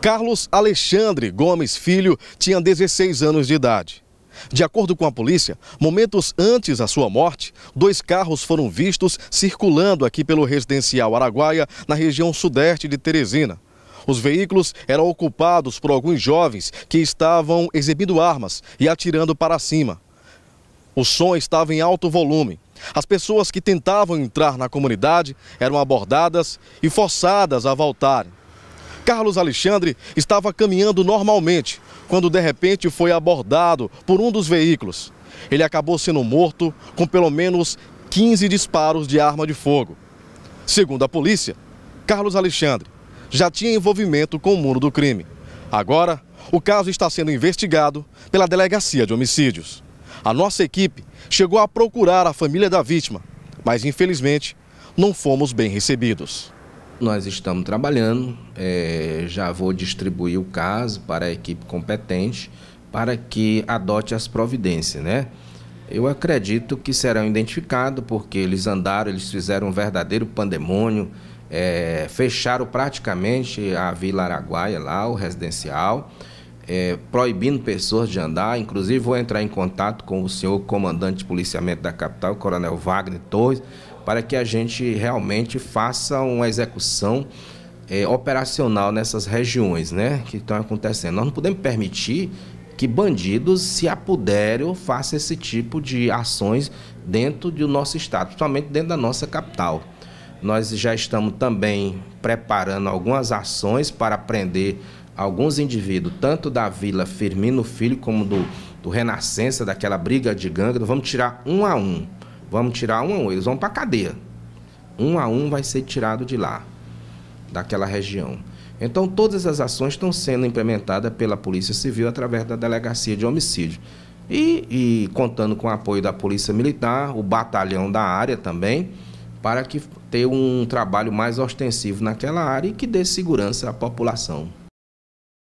Carlos Alexandre Gomes Filho tinha 16 anos de idade. De acordo com a polícia, momentos antes da sua morte, dois carros foram vistos circulando aqui pelo residencial Araguaia, na região sudeste de Teresina. Os veículos eram ocupados por alguns jovens que estavam exibindo armas e atirando para cima. O som estava em alto volume. As pessoas que tentavam entrar na comunidade eram abordadas e forçadas a voltarem. Carlos Alexandre estava caminhando normalmente quando de repente foi abordado por um dos veículos. Ele acabou sendo morto com pelo menos 15 disparos de arma de fogo. Segundo a polícia, Carlos Alexandre já tinha envolvimento com o mundo do crime. Agora, o caso está sendo investigado pela Delegacia de Homicídios. A nossa equipe chegou a procurar a família da vítima, mas infelizmente não fomos bem recebidos. Nós estamos trabalhando, é, já vou distribuir o caso para a equipe competente para que adote as providências, né? Eu acredito que serão identificados porque eles andaram, eles fizeram um verdadeiro pandemônio, é, fecharam praticamente a Vila Araguaia lá, o residencial, é, proibindo pessoas de andar. Inclusive vou entrar em contato com o senhor comandante de policiamento da capital, Coronel Wagner Torres, para que a gente realmente faça uma execução é, operacional nessas regiões né, que estão acontecendo. Nós não podemos permitir que bandidos se ou façam esse tipo de ações dentro do nosso estado, principalmente dentro da nossa capital. Nós já estamos também preparando algumas ações para prender alguns indivíduos, tanto da Vila Firmino Filho como do, do Renascença, daquela briga de gangue. vamos tirar um a um Vamos tirar um a um. Eles vão para a cadeia. Um a um vai ser tirado de lá, daquela região. Então, todas as ações estão sendo implementadas pela Polícia Civil através da Delegacia de Homicídio. E, e contando com o apoio da Polícia Militar, o batalhão da área também, para que tenha um trabalho mais ostensivo naquela área e que dê segurança à população.